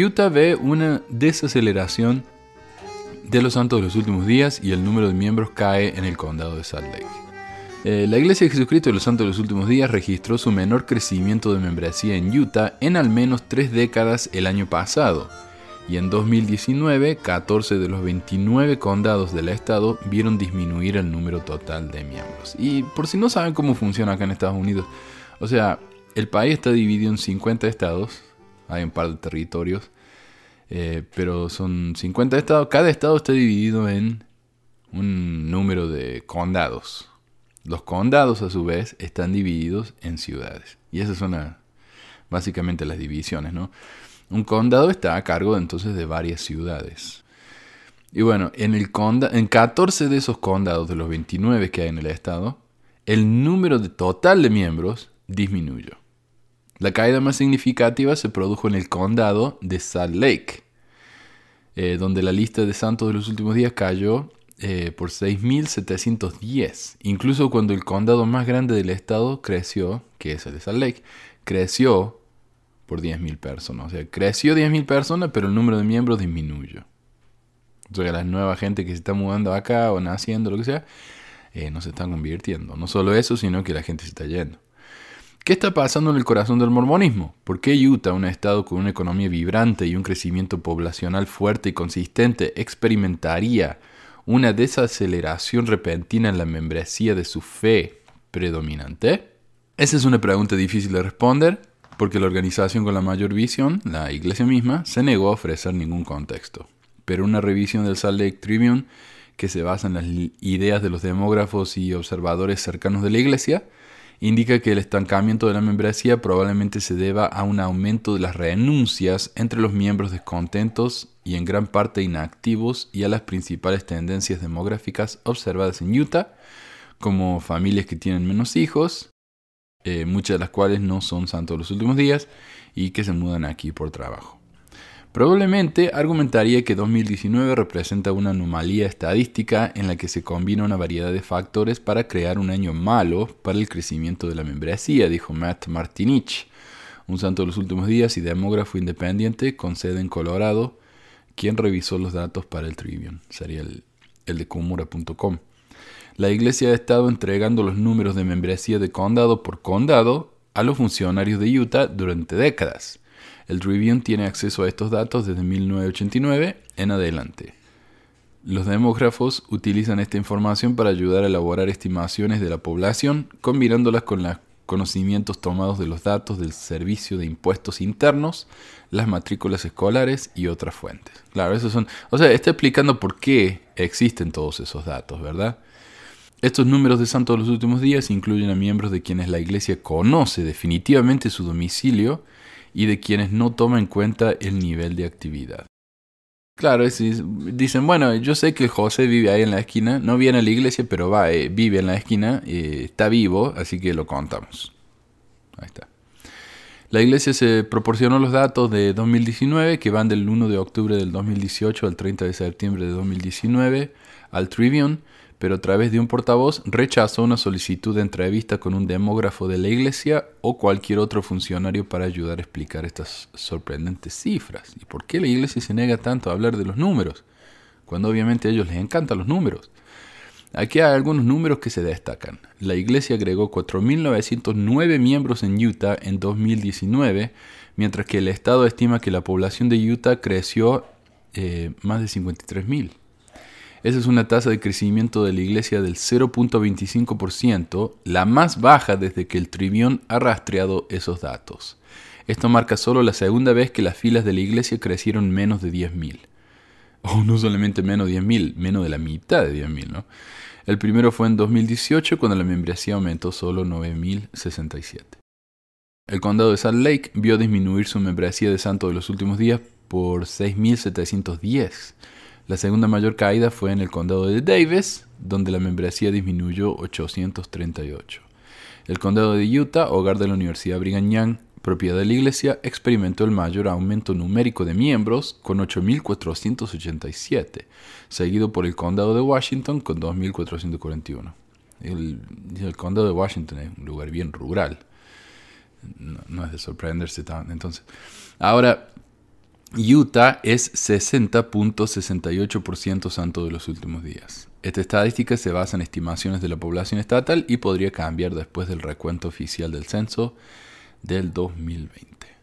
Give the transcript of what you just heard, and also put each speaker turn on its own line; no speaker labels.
Utah ve una desaceleración de los santos de los últimos días y el número de miembros cae en el condado de Salt Lake. Eh, la Iglesia de Jesucristo de los Santos de los Últimos Días registró su menor crecimiento de membresía en Utah en al menos tres décadas el año pasado, y en 2019 14 de los 29 condados del estado vieron disminuir el número total de miembros. Y por si no saben cómo funciona acá en Estados Unidos, o sea, el país está dividido en 50 estados, hay un par de territorios, eh, pero son 50 estados. Cada estado está dividido en un número de condados. Los condados a su vez están divididos en ciudades. Y esas son básicamente las divisiones, ¿no? Un condado está a cargo entonces de varias ciudades. Y bueno, en, el en 14 de esos condados de los 29 que hay en el estado, el número total de miembros disminuyó. La caída más significativa se produjo en el condado de Salt Lake, eh, donde la lista de santos de los últimos días cayó eh, por 6.710, incluso cuando el condado más grande del estado creció, que es el de Salt Lake, creció por 10.000 personas. O sea, creció 10.000 personas, pero el número de miembros disminuyó. O sea, la nueva gente que se está mudando acá o naciendo, lo que sea, eh, no se están convirtiendo. No solo eso, sino que la gente se está yendo. ¿Qué está pasando en el corazón del mormonismo? ¿Por qué Utah, un estado con una economía vibrante y un crecimiento poblacional fuerte y consistente, experimentaría una desaceleración repentina en la membresía de su fe predominante? Esa es una pregunta difícil de responder, porque la organización con la mayor visión, la iglesia misma, se negó a ofrecer ningún contexto. Pero una revisión del Salt Lake Tribune, que se basa en las ideas de los demógrafos y observadores cercanos de la iglesia, indica que el estancamiento de la membresía probablemente se deba a un aumento de las renuncias entre los miembros descontentos y en gran parte inactivos y a las principales tendencias demográficas observadas en Utah, como familias que tienen menos hijos, eh, muchas de las cuales no son santos los últimos días, y que se mudan aquí por trabajo. Probablemente argumentaría que 2019 representa una anomalía estadística en la que se combina una variedad de factores para crear un año malo para el crecimiento de la membresía, dijo Matt Martinich, un santo de los últimos días y demógrafo independiente con sede en Colorado, quien revisó los datos para el Tribune, sería el, de Kumura.com. La iglesia ha estado entregando los números de membresía de condado por condado a los funcionarios de Utah durante décadas. El Tribune tiene acceso a estos datos desde 1989 en adelante. Los demógrafos utilizan esta información para ayudar a elaborar estimaciones de la población, combinándolas con los conocimientos tomados de los datos del Servicio de Impuestos Internos, las matrículas escolares y otras fuentes. Claro, esos son. O sea, está explicando por qué existen todos esos datos, ¿verdad? Estos números de santos de los últimos días incluyen a miembros de quienes la Iglesia conoce definitivamente su domicilio y de quienes no toman en cuenta el nivel de actividad. Claro, dicen, bueno, yo sé que José vive ahí en la esquina, no viene a la iglesia, pero va, eh, vive en la esquina, eh, está vivo, así que lo contamos. Ahí está. La iglesia se proporcionó los datos de 2019, que van del 1 de octubre del 2018 al 30 de septiembre de 2019, al Tribune, pero a través de un portavoz rechazó una solicitud de entrevista con un demógrafo de la iglesia o cualquier otro funcionario para ayudar a explicar estas sorprendentes cifras. ¿Y por qué la iglesia se niega tanto a hablar de los números? Cuando obviamente a ellos les encantan los números. Aquí hay algunos números que se destacan. La iglesia agregó 4.909 miembros en Utah en 2019, mientras que el Estado estima que la población de Utah creció eh, más de 53.000. Esa es una tasa de crecimiento de la iglesia del 0.25%, la más baja desde que el Tribune ha rastreado esos datos. Esto marca solo la segunda vez que las filas de la iglesia crecieron menos de 10.000. O no solamente menos de 10.000, menos de la mitad de 10.000, ¿no? El primero fue en 2018 cuando la membresía aumentó solo 9.067. El condado de Salt Lake vio disminuir su membresía de santo de los últimos días por 6.710 la segunda mayor caída fue en el condado de Davis, donde la membresía disminuyó 838. El condado de Utah, hogar de la Universidad Brigham Young, propiedad de la iglesia, experimentó el mayor aumento numérico de miembros con 8.487, seguido por el condado de Washington con 2.441. El, condado de Washington es un lugar bien rural. No, es de sorprenderse tan. Entonces, ahora, Utah es 60.68% santo de los últimos días. Esta estadística se basa en estimaciones de la población estatal y podría cambiar después del recuento oficial del censo del 2020.